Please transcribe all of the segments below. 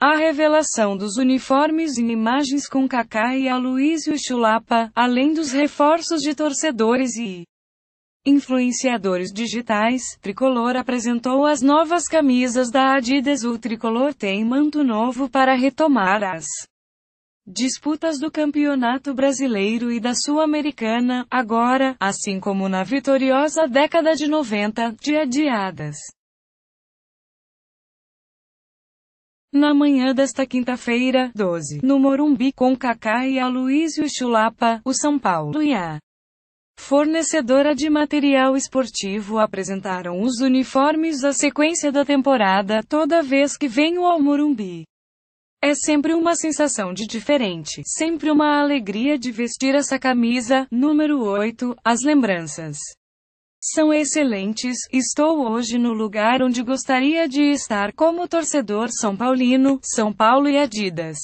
A revelação dos uniformes em imagens com Kaká e Aloysio Chulapa, além dos reforços de torcedores e influenciadores digitais, Tricolor apresentou as novas camisas da Adidas. O Tricolor tem manto novo para retomar as disputas do Campeonato Brasileiro e da Sul-Americana, agora, assim como na vitoriosa década de 90, de adiadas. Na manhã desta quinta-feira, 12, no Morumbi, com Kaká e Aloysio Chulapa, o São Paulo e a fornecedora de material esportivo apresentaram os uniformes da sequência da temporada, toda vez que venho ao Morumbi. É sempre uma sensação de diferente, sempre uma alegria de vestir essa camisa, número 8, as lembranças. São excelentes, estou hoje no lugar onde gostaria de estar como torcedor São Paulino, São Paulo e Adidas.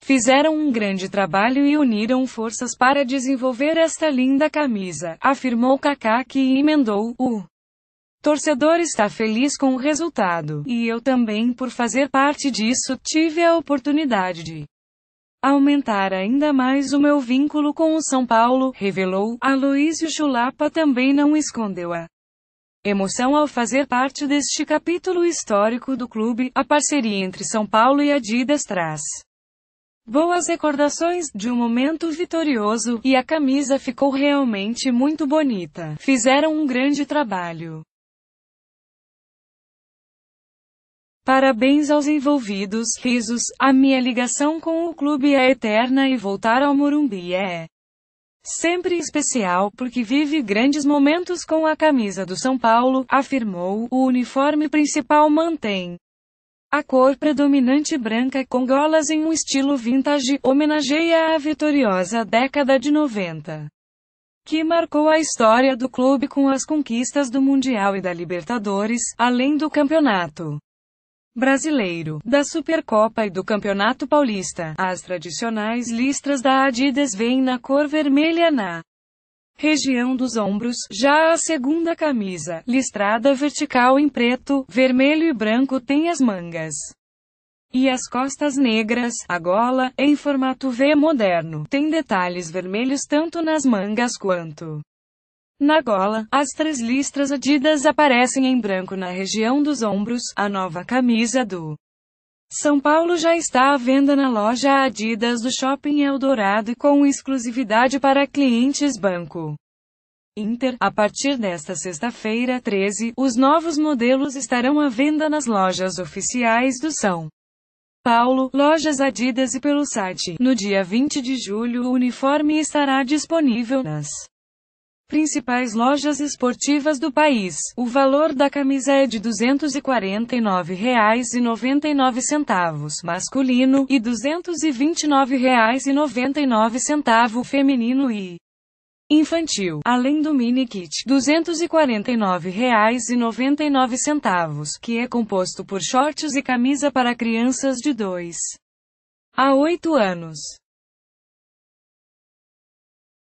Fizeram um grande trabalho e uniram forças para desenvolver esta linda camisa, afirmou Kaká que emendou o torcedor está feliz com o resultado, e eu também por fazer parte disso, tive a oportunidade de aumentar ainda mais o meu vínculo com o São Paulo, revelou. Aloísio Chulapa também não escondeu a emoção ao fazer parte deste capítulo histórico do clube. A parceria entre São Paulo e Adidas traz boas recordações de um momento vitorioso e a camisa ficou realmente muito bonita. Fizeram um grande trabalho. Parabéns aos envolvidos, risos, a minha ligação com o clube é eterna e voltar ao Morumbi é sempre especial porque vive grandes momentos com a camisa do São Paulo, afirmou. O uniforme principal mantém a cor predominante branca com golas em um estilo vintage, homenageia a vitoriosa década de 90 que marcou a história do clube com as conquistas do Mundial e da Libertadores, além do campeonato Brasileiro, da Supercopa e do Campeonato Paulista. As tradicionais listras da Adidas vêm na cor vermelha na região dos ombros, já a segunda camisa, listrada vertical em preto, vermelho e branco tem as mangas e as costas negras, a gola, em formato V moderno, tem detalhes vermelhos tanto nas mangas quanto na gola, as três listras adidas aparecem em branco na região dos ombros, a nova camisa do São Paulo já está à venda na loja Adidas do Shopping Eldorado e com exclusividade para clientes banco. Inter, a partir desta sexta-feira, 13, os novos modelos estarão à venda nas lojas oficiais do São Paulo, lojas Adidas e pelo site. No dia 20 de julho, o uniforme estará disponível nas principais lojas esportivas do país. O valor da camisa é de R$ 249,99 masculino e R$ 229,99 feminino e infantil, além do mini kit R$ 249,99, que é composto por shorts e camisa para crianças de 2 a 8 anos.